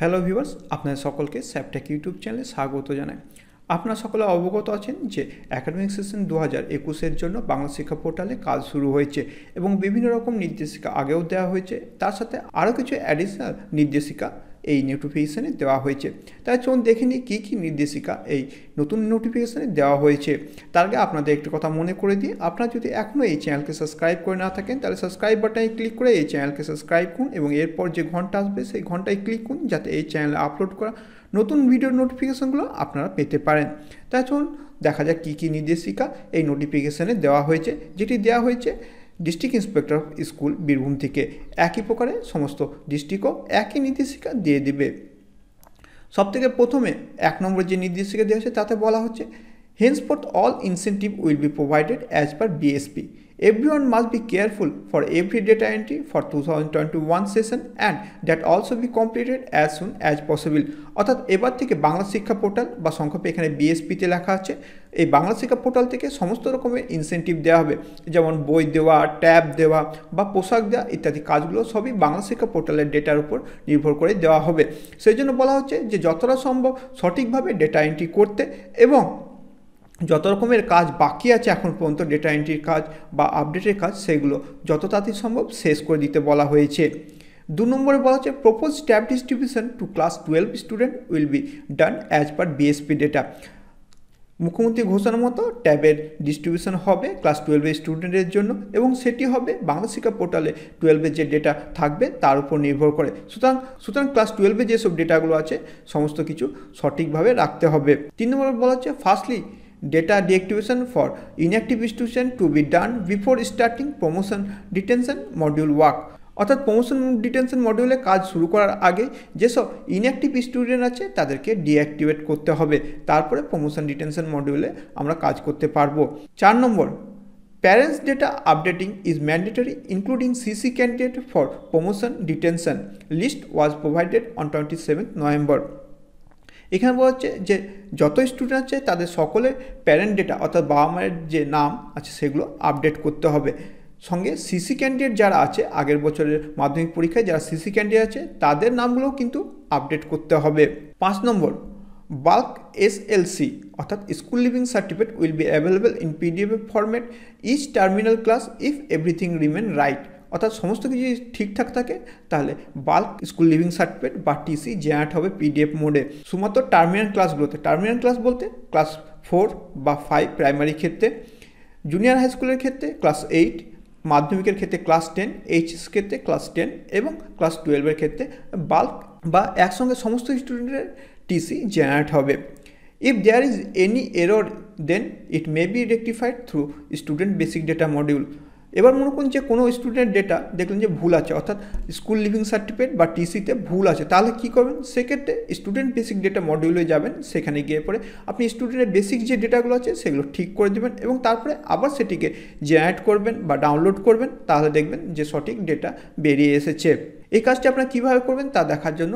hello viewers আপনাদের সকলকে স্যাপটেক YouTube চ্যানেলে স্বাগত জানাই আপনারা সকলে অবগত আছেন যে অ্যাকাডেমিক সেশন দু হাজার একুশের জন্য বাংলা শিক্ষা পোর্টালে কাজ শুরু হয়েছে এবং বিভিন্ন রকম নির্দেশিকা আগেও দেওয়া হয়েছে তার সাথে আরও কিছু অ্যাডিশনাল নির্দেশিকা এই নোটিফিকেশানে দেওয়া হয়েছে তাই চলুন দেখে নিই কী কী নির্দেশিকা এই নতুন নোটিফিকেশানে দেওয়া হয়েছে তার আগে আপনাদের একটি কথা মনে করে দিই আপনারা যদি এখনও এই চ্যানেলকে সাবস্ক্রাইব করে না থাকেন তাহলে সাবস্ক্রাইব বাটনে ক্লিক করে এই চ্যানেলকে সাবস্ক্রাইব করুন এবং এরপর যে ঘন্টা আসবে সেই ঘন্টায় ক্লিক করুন যাতে এই চ্যানেলে আপলোড করা নতুন ভিডিওর নোটিফিকেশানগুলো আপনারা পেতে পারেন তাই চলুন দেখা যাক কী কী নির্দেশিকা এই নোটিফিকেশানে দেওয়া হয়েছে যেটি দেওয়া হয়েছে district inspector of school Birbhum থেকে একই প্রকারে সমস্ত ডিস্ট্রিক্টও একই নির্দেশিকা দিয়ে দিবে সবথেকে প্রথমে এক নম্বর যে নির্দেশিকা দেওয়া হয়েছে তাতে বলা হচ্ছে all be provided as per BSP every one must be careful for every data entry for two thousand twenty one session and that also be completed as soon as possible অর্থাৎ এবার থেকে বাংলা শিক্ষা পোর্টাল বা সংক্ষেপে এখানে বিএসপিতে লেখা আছে এই বাংলা শিক্ষা পোর্টাল থেকে সমস্ত রকমের ইনসেন্টিভ দেওয়া হবে যেমন বই দেওয়া ট্যাব দেওয়া বা পোশাক দেওয়া ইত্যাদি কাজগুলো সবই বাংলা শিক্ষা পোর্টালের ডেটার উপর নির্ভর করে দেওয়া হবে সেই জন্য বলা হচ্ছে যে যতটা সম্ভব সঠিকভাবে ডেটা এন্ট্রি করতে এবং যত রকমের কাজ বাকি আছে এখন পর্যন্ত ডেটা এন্ট্রির কাজ বা আপডেটের কাজ সেগুলো যত তাড়াতাড়ি সম্ভব শেষ করে দিতে বলা হয়েছে দু নম্বরে বলা হচ্ছে propose tab distribution to class twelve student will be done as per BSP data মুখ্যমন্ত্রী ঘোষণার মতো ট্যাবের ডিস্ট্রিবিউশন হবে ক্লাস টুয়েলভের স্টুডেন্টের জন্য এবং সেটি হবে বাংলা শিক্ষা পোর্টালে টুয়েলভের যে ডেটা থাকবে তার উপর নির্ভর করে সুতরাং সুতরাং ক্লাস টুয়েলভে যেসব ডেটাগুলো আছে সমস্ত কিছু সঠিকভাবে রাখতে হবে তিন নম্বর বলা হচ্ছে firstly data deactivation for inactive institution to be done before starting promotion detention module work অর্থাৎ প্রমোশন ডিটেনশন মডিউলে কাজ শুরু করার আগে যেসব ইনঅ্যাক্টিভ স্টুডেন্ট আছে তাদেরকে ডিঅ্যাক্টিভেট করতে হবে তারপরে প্রমোশন ডিটেনশন মডিউলে আমরা কাজ করতে পারবো চার নম্বর parents data updating is is including CC candidate for promotion detention list was provided on twenty seventh November এখানে বলা হচ্ছে যে যত স্টুডেন্ট আছে তাদের সকলের প্যারেন্ট ডেটা অর্থাৎ বাবা মায়ের যে নাম আছে সেগুলো আপডেট করতে হবে সঙ্গে সিসি ক্যান্ডিডেট যারা আছে আগের বছরের মাধ্যমিক পরীক্ষায় যারা সিসি ক্যান্ডিডেট আছে তাদের নামগুলোও কিন্তু আপডেট করতে হবে পাঁচ নম্বর বাল্ক এসএলসি অর্থাৎ school leaving certificate will be available in PDF format each terminal class if everything remain right অর্থাৎ সমস্ত কিছু যদি ঠিকঠাক থাকে তাহলে বাল্ক স্কুল লিভিং সার্টিফিকেট বা টিসি জেনারেট হবে পিডিএফ মোডে শুধুমাত্র টার্মিনাল ক্লাসগুলোতে টার্মিনাল ক্লাস বলতে ক্লাস ফোর বা ফাইভ প্রাইমারি ক্ষেত্রে জুনিয়র হাই স্কুলের ক্ষেত্রে ক্লাস এইট মাধ্যমিকের ক্ষেত্রে ক্লাস টেন এইচএস ক্ষেত্রে ক্লাস টেন এবং ক্লাস টুয়েলভের ক্ষেত্রে বাল্ক বা একসঙ্গে সমস্ত স্টুডেন্টের টিসি জেনারেট হবে if there is any error then it may be rectified through student basic data module এবার মনে করুন যে কোনো স্টুডেন্ট ডেটা দেখলেন যে ভুল আছে অর্থাৎ স্কুল লিভিং সার্টিফিকেট বা টিসিতে ভুল আছে তাহলে কী করবেন সেক্ষেত্রে স্টুডেন্ট বেসিক ডেটা মডিউলে যাবেন সেখানে গিয়ে পরে আপনি স্টুডেন্টের বেসিক যে ডেটাগুলো আছে সেগুলো ঠিক করে দেবেন এবং তারপরে আবার সেটিকে জেনারেট করবেন বা ডাউনলোড করবেন তাহলে দেখবেন যে সঠিক ডেটা বেরিয়ে এসেছে এই কাজটি আপনারা কীভাবে করবেন তা দেখার জন্য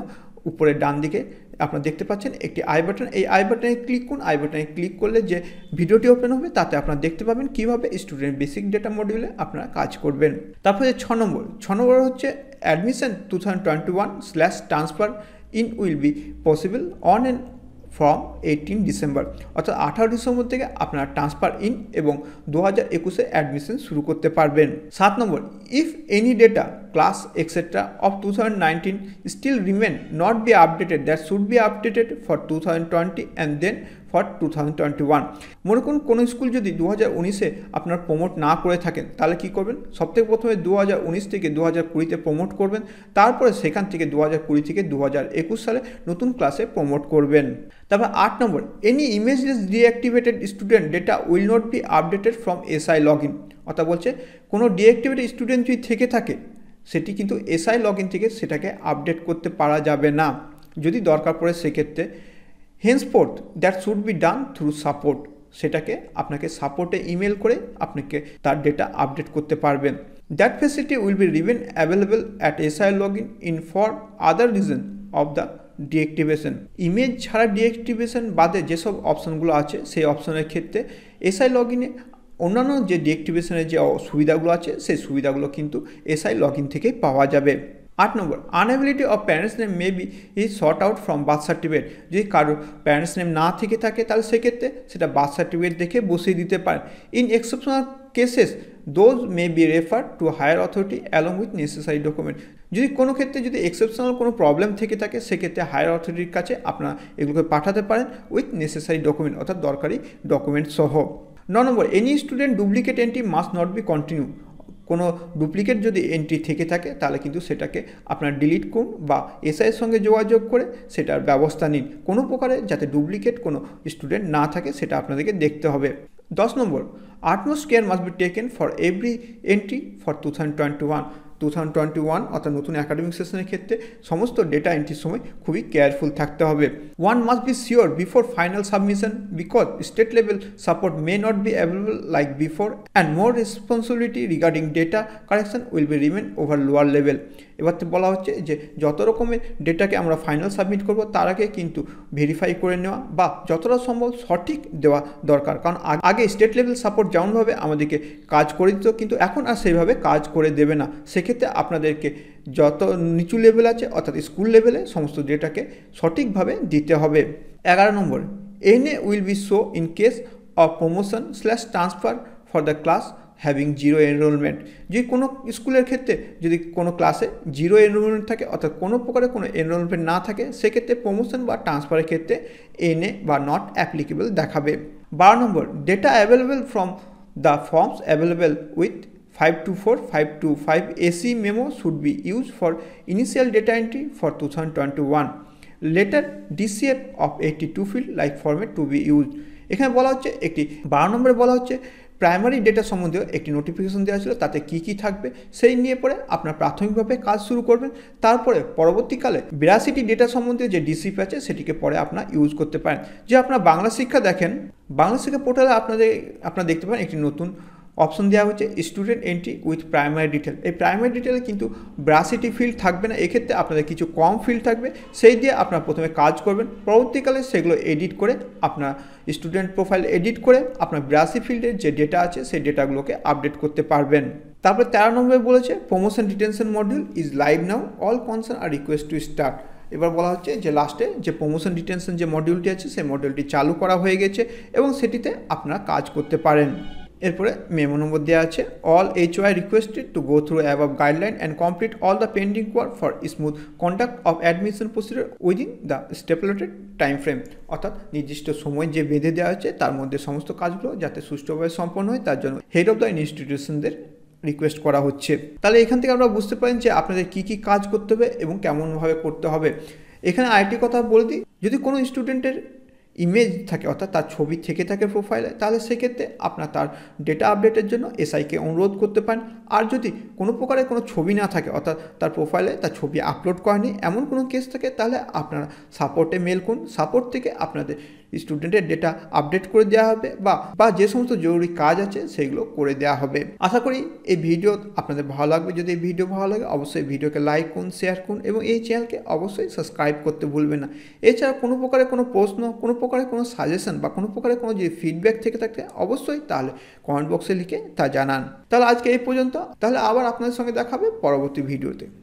উপরে ডান দিকে আপনারা দেখতে পাচ্ছেন একটি আই বাটন এই আই বাটনে ক্লিক করুন আই বাটনে ক্লিক করলে যে ভিডিওটি ওপেন হবে তাতে আপনারা দেখতে পাবেন কিভাবে স্টুডেন্ট বেসিক ডেটা মডিউলে আপনারা কাজ করবেন তারপরে ছ নম্বর ছ নম্বর হচ্ছে admission two thousand twenty one slash transfer in will be possible on and from eighteen December অর্থাৎ আঠারো ডিসেম্বর থেকে আপনার ট্রান্সফার ইন এবং দু হাজার একুশে অ্যাডমিশন শুরু করতে পারবেন সাত নম্বর if any data class extra of two thousand nineteen still remain not be updated that should be updated for two thousand twenty and then for two thousand twenty one মনে করুন কোনো স্কুল যদি দু হাজার উনিশে আপনার প্রমোট না করে থাকেন তাহলে কি করবেন সবথেকে প্রথমে দু হাজার উনিশ থেকে দু হাজার কুড়িতে প্রমোট করবেন তারপরে সেখান থেকে দু হাজার কুড়ি থেকে দু হাজার একুশ সালে নতুন ক্লাসে প্রমোট করবেন তারপর আট নম্বর any imageless deactivated student data will not be updated from SI log in অর্থাৎ বলছে কোনো ডিঅ্যাক্টিভেটেড স্টুডেন্ট যদি থেকে থাকে সেটি কিন্তু এসআই লগ ইন থেকে সেটাকে আপডেট করতে পারা যাবে না যদি দরকার পড়ে সেক্ষেত্রে henceforth that should be done through support সেটাকে আপনাকে সাপোর্টে ইমেল করে আপনাকে তার ডেটা আপডেট করতে পারবেন that facility will be given available at SI log in in for other reason of the deactivation image ছাড়া ডিএক্টিভেশন বাদে যেসব অপশানগুলো আছে সেই অপশানের ক্ষেত্রে এসআই লগ ইনে অন্যান্য যে ডিএক্টিভেশনের যে সুবিধাগুলো আছে সেই সুবিধাগুলো কিন্তু এসআই লগ ইন থেকেই পাওয়া যাবে আট নম্বর unability of parents name may be is short out from birth certificate যদি কারোর প্যারেন্টস নেম না থেকে থাকে তাহলে সেক্ষেত্রে সেটা বার্থ সার্টিফিকেট দেখে বসিয়ে দিতে পারে in exceptional cases those may be refer to higher authority along with necessary document যদি কোনো ক্ষেত্রে যদি এক্সেপশনাল কোনো প্রবলেম থেকে থাকে সেক্ষেত্রে হায়ার অথরিটির কাছে আপনারা এগুলোকে পাঠাতে পারেন উইথ নেসেসারি ডকুমেন্ট অর্থাৎ দরকারি ডকুমেন্ট সহ ন নম্বর any student duplicate entry must not be continue কোনো ডুপ্লিকেট যদি এন্ট্রি থেকে থাকে তাহলে কিন্তু সেটাকে আপনার ডিলিট করুন বা এসআইয়ের সঙ্গে যোগাযোগ করে সেটার ব্যবস্থা নিন কোনো প্রকারে যাতে ডুপ্লিকেট কোনো স্টুডেন্ট না থাকে সেটা আপনাদেরকে দেখতে হবে দশ নম্বর utmost care must be taken for every entry for two thousand twenty one two thousand twenty one অর্থাৎ নতুন একাডেমিক সেশনের ক্ষেত্রে সমস্ত ডেটা এন্ট্রির সময় খুবই কেয়ারফুল থাকতে হবে one must be sure before final submission because state level support may not be available like before and more responsibility regarding data collection will be remain over lower level এবার বলা হচ্ছে যে যত রকমের ডেটাকে আমরা ফাইনাল সাবমিট করব তার আগে কিন্তু ভেরিফাই করে নেওয়া বা যতটা সম্ভব সঠিক দেওয়া দরকার কারণ আগে স্টেট লেভেল সাপোর্ট যেমনভাবে আমাদেরকে কাজ করে দিত কিন্তু এখন আর সেইভাবে কাজ করে দেবে না সেক্ষেত্রে আপনাদেরকে যত নিচু লেভেল আছে অর্থাৎ স্কুল লেভেলে সমস্ত ডেটাকে সঠিকভাবে দিতে হবে এগারো নম্বর NA will be show in case of promotion slash transfer for the class having zero enrolment যে কোনো স্কুলের ক্ষেত্রে যদি কোনো ক্লাসে জিরো এনরোলমেন্ট থাকে অর্থাৎ কোনো প্রকারে কোনো এনরোলমেন্ট না থাকে সেক্ষেত্রে প্রমোশন বা ট্রান্সফারের ক্ষেত্রে এনএ বা নট অ্যাপ্লিকেবল দেখাবে বারো নম্বর data available from the forms available with five five five two two four AC memo be use for initial data entry for two thousand twenty one later Later of eighty two field like format to be use এখানে বলা হচ্ছে একটি বারো নম্বরে বলা হচ্ছে primary data সম্বন্ধেও একটি নোটিফিকেশন দেওয়া ছিল তাতে কি কি থাকবে সেই নিয়ে পরে আপনার প্রাথমিকভাবে কাজ শুরু করবেন তারপরে পরবর্তীকালে বিরাশিটি ডেটা সম্বন্ধে যে ডিসিপি আছে সেটিকে পরে আপনার ইউজ করতে পারেন যে আপনার বাংলা শিক্ষা দেখেন বাংলা শিক্ষা পোর্টালে আপনাদের আপনারা দেখতে পান একটি নতুন অপশন দেওয়া হচ্ছে student entry with primary detail এই প্রাইমারি ডিটেলে কিন্তু ব্রাসিটি ফিল্ড থাকবে না এক্ষেত্রে আপনাদের কিছু কম ফিল্ড থাকবে সেই দিয়ে আপনারা প্রথমে কাজ করবেন পরবর্তীকালে সেগুলো এডিট করে আপনার স্টুডেন্ট প্রোফাইল এডিট করে আপনার ব্রাসি ফিল্ডের যে ডেটা আছে সেই ডেটাগুলোকে আপডেট করতে পারবেন তারপরে তেরো নম্বরে বলেছে promotion detention module is live now all concern are request to start এবার বলা হচ্ছে যে লাস্টে যে প্রমোশন ডিটেনশন যে মডিউলটি আছে সেই মডিউলটি চালু করা হয়ে গেছে এবং সেটিতে আপনারা কাজ করতে পারেন এরপরে মেমো নম্বর দেওয়া আছে all H Y requested to go through ab guideline and complete all the pending work for smooth conduct of admission procedure within the stipulated time frame অর্থাৎ নির্দিষ্ট সময় যে বেঁধে দেওয়া হয়েছে তার মধ্যে সমস্ত কাজগুলো যাতে সুষ্ঠুভাবে সম্পন্ন হয় তার জন্য হেড অফ দ্য ইনস্টিটিউশনদের রিকোয়েস্ট করা হচ্ছে তাহলে এখান থেকে আমরা বুঝতে পারেন যে আপনাদের কী কী কাজ করতে হবে এবং কেমনভাবে করতে হবে এখানে আরেকটি কথা বলে দিই যদি কোনো স্টুডেন্টের ইমেজ থাকে অর্থাৎ তার ছবি থেকে থাকে প্রোফাইলে তাহলে সেক্ষেত্রে আপনার তার ডেটা আপডেটের জন্য এসআইকে অনুরোধ করতে পারেন আর যদি কোনো প্রকারের কোনো ছবি না থাকে অর্থাৎ তার প্রোফাইলে তার ছবি আপলোড করেনি এমন কোনো কেস থাকে তাহলে আপনারা সাপোর্টে মেল করুন সাপোর্ট থেকে আপনাদের স্টুডেন্টের ডেটা আপডেট করে দেওয়া হবে বা বা যে সমস্ত জরুরি কাজ আছে সেগুলো করে দেওয়া হবে আশা করি এই ভিডিও আপনাদের ভালো লাগবে যদি এই ভিডিও ভালো লাগে অবশ্যই ভিডিওকে লাইক করুন শেয়ার করুন এবং এই চ্যানেলকে অবশ্যই সাবস্ক্রাইব করতে ভুলবেন না এছাড়া কোনো প্রকারের কোনো প্রশ্ন কোনো প্রকারের কোনো সাজেশন বা কোনো প্রকারের কোনো যদি ফিডব্যাক থেকে থাকে অবশ্যই তাহলে কমেন্ট বক্সে লিখে তা জানান তাহলে আজকে এই পর্যন্ত তাহলে আবার আপনাদের সঙ্গে দেখাবে পরবর্তী ভিডিওতে